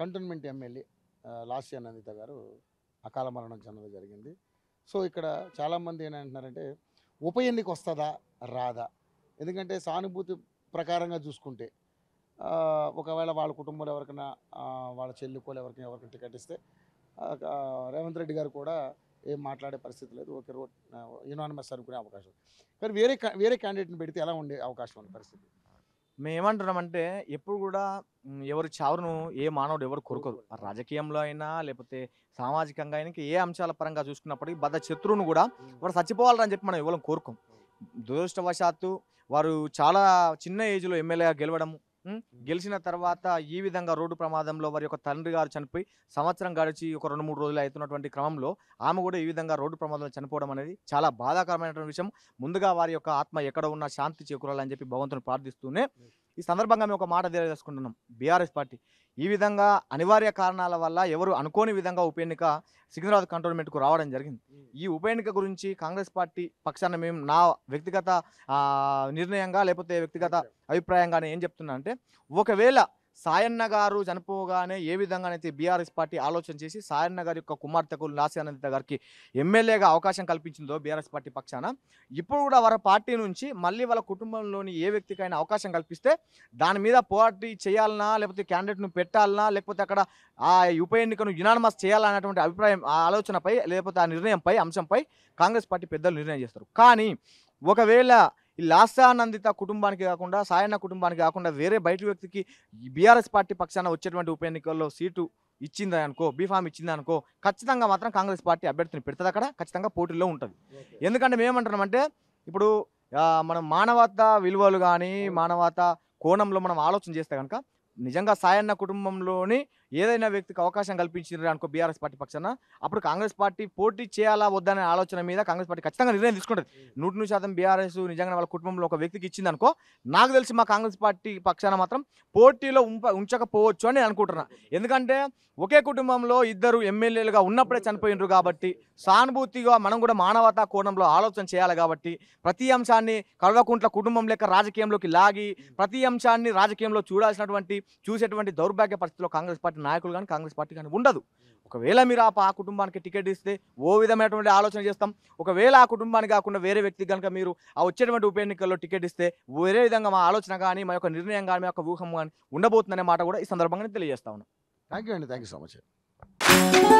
cantonment MLA Lasya Nanditha గారు అకాల మరణం చెందడం జరిగింది సో ఇక్కడ చాలామంది ఏమంటున్నారంటే ఉప ఎన్నిక వస్తుందా రాదా ఎందుకంటే సానుభూతి ప్రకారంగా చూసుకుంటే ఒకవేళ వాళ్ళ కుటుంబంలో ఎవరికైనా వాళ్ళ చెల్లికోలు ఎవరికైనా ఎవరికైనా టికెట్ ఇస్తే రేవంత్ రెడ్డి గారు కూడా ఏం మాట్లాడే పరిస్థితి లేదు ఓకే యూనానిమస్ అనుకునే అవకాశం కానీ వేరే వేరే క్యాండిడేట్ని పెడితే ఎలా ఉండే అవకాశం ఉంది పరిస్థితి మేమేమంటున్నామంటే ఎప్పుడు కూడా ఎవరి చావును ఏ మానవుడు ఎవరు కొరకదు రాజకీయంలో అయినా లేకపోతే సామాజికంగా అయినా ఏ అంశాల పరంగా చూసుకున్నప్పటికీ బద్ద శత్రువును కూడా వాడు చచ్చిపోవాలని చెప్పి మనం ఇవ్వడం కోరుకోం దురదృష్టవశాత్తు వారు చాలా చిన్న ఏజ్లో ఎమ్మెల్యేగా గెలవడం గెలిచిన తర్వాత ఈ విధంగా రోడ్డు ప్రమాదంలో వారి యొక్క తండ్రి గారు చనిపోయి సంవత్సరం గడిచి ఒక రెండు మూడు రోజులు అవుతున్నటువంటి క్రమంలో ఆమె కూడా ఈ విధంగా రోడ్డు ప్రమాదంలో చనిపోవడం అనేది చాలా బాధాకరమైనటువంటి విషయం ముందుగా వారి యొక్క ఆత్మ ఎక్కడ ఉన్నా శాంతి చేకూరాలని చెప్పి భగవంతుని ప్రార్థిస్తూనే ఈ సందర్భంగా మేము ఒక మాట తెలియజేసుకుంటున్నాం బీఆర్ఎస్ పార్టీ ఈ విధంగా అనివార్య కారణాల వల్ల ఎవరు అనుకోని విధంగా ఉప ఎన్నిక సికింద్రాబాద్ కంటోన్మెంట్కు రావడం జరిగింది ఈ ఉప ఎన్నిక గురించి కాంగ్రెస్ పార్టీ పక్షాన మేము నా వ్యక్తిగత నిర్ణయంగా లేకపోతే వ్యక్తిగత అభిప్రాయంగానే ఏం చెప్తున్నా అంటే ఒకవేళ సాయన్న గారు చనిపోగానే ఏ విధంగానైతే బీఆర్ఎస్ పార్టీ ఆలోచన చేసి సాయన్న గారి యొక్క కుమార్తెకు నాసి అనంత గారికి ఎమ్మెల్యేగా అవకాశం కల్పించిందో బీఆర్ఎస్ పార్టీ పక్షాన ఇప్పుడు కూడా వారి పార్టీ నుంచి మళ్ళీ వాళ్ళ కుటుంబంలోని ఏ వ్యక్తికైనా అవకాశం కల్పిస్తే దాని మీద పోటీ చేయాలన్నా లేకపోతే క్యాండిడేట్ను పెట్టాలన్నా లేకపోతే అక్కడ ఆ ఉప ఎన్నికను యునానమస్ చేయాలన్నటువంటి అభిప్రాయం ఆ ఆలోచనపై లేకపోతే ఆ నిర్ణయంపై అంశంపై కాంగ్రెస్ పార్టీ పెద్దలు నిర్ణయం చేస్తారు కానీ ఒకవేళ ఈ లాసానందిత కుటుంబానికి కాకుండా సాయన్న కుటుంబానికి కాకుండా వేరే బయట వ్యక్తికి బీఆర్ఎస్ పార్టీ పక్షాన వచ్చేటువంటి ఉప ఎన్నికల్లో సీటు ఇచ్చింది అనుకో బీఫామ్ ఇచ్చింది అనుకో ఖచ్చితంగా మాత్రం కాంగ్రెస్ పార్టీ అభ్యర్థిని పెడుతుంది అక్కడ ఖచ్చితంగా పోటీల్లో ఉంటుంది ఎందుకంటే మేమంటున్నామంటే ఇప్పుడు మనం మానవత విలువలు కానీ మానవత కోణంలో మనం ఆలోచన చేస్తే కనుక నిజంగా సాయన్న కుటుంబంలోని ఏదైనా వ్యక్తికి అవకాశం కల్పించారు అనుకో బీఆర్ఎస్ పార్టీ పక్షాన అప్పుడు కాంగ్రెస్ పార్టీ పోటీ చేయాలా వద్దనే ఆలోచన మీద కాంగ్రెస్ పార్టీ ఖచ్చితంగా నిర్ణయం తీసుకుంటుంది నూట నూరు శాతం బీఆర్ఎస్ నిజంగా వాళ్ళ కుటుంబంలో ఒక వ్యక్తికి ఇచ్చింది అనుకో నాకు తెలిసి మా కాంగ్రెస్ పార్టీ పక్షాన మాత్రం పోటీలో ఉంచకపోవచ్చు అని నేను అనుకుంటున్నా ఎందుకంటే ఒకే కుటుంబంలో ఇద్దరు ఎమ్మెల్యేలుగా ఉన్నప్పుడే చనిపోయినారు కాబట్టి సానుభూతిగా మనం కూడా మానవతా కోణంలో ఆలోచన చేయాలి కాబట్టి ప్రతి అంశాన్ని కల్వకుంట్ల కుటుంబం లెక్క రాజకీయంలోకి లాగి ప్రతి అంశాన్ని రాజకీయంలో చూడాల్సినటువంటి చూసేటువంటి దౌర్భాగ్య పరిస్థితిలో కాంగ్రెస్ పార్టీ నాయకులు కానీ కాంగ్రెస్ పార్టీ కానీ ఉండదు ఒకవేళ మీరు ఆ కుటుంబానికి టికెట్ ఇస్తే ఓ విధమైనటువంటి ఆలోచన చేస్తాం ఒకవేళ ఆ కుటుంబానికి కాకుండా వేరే వ్యక్తి కనుక మీరు ఆ వచ్చేటువంటి ఉప ఎన్నికల్లో టికెట్ ఇస్తే వేరే విధంగా మా ఆలోచన కానీ మా యొక్క నిర్ణయం కానీ మా యొక్క వ్యూహం కానీ ఉండబోతుందనే మాట కూడా ఈ సందర్భంగా తెలియజేస్తా ఉన్నాను థ్యాంక్ యూ అండి థ్యాంక్ యూ సో మచ్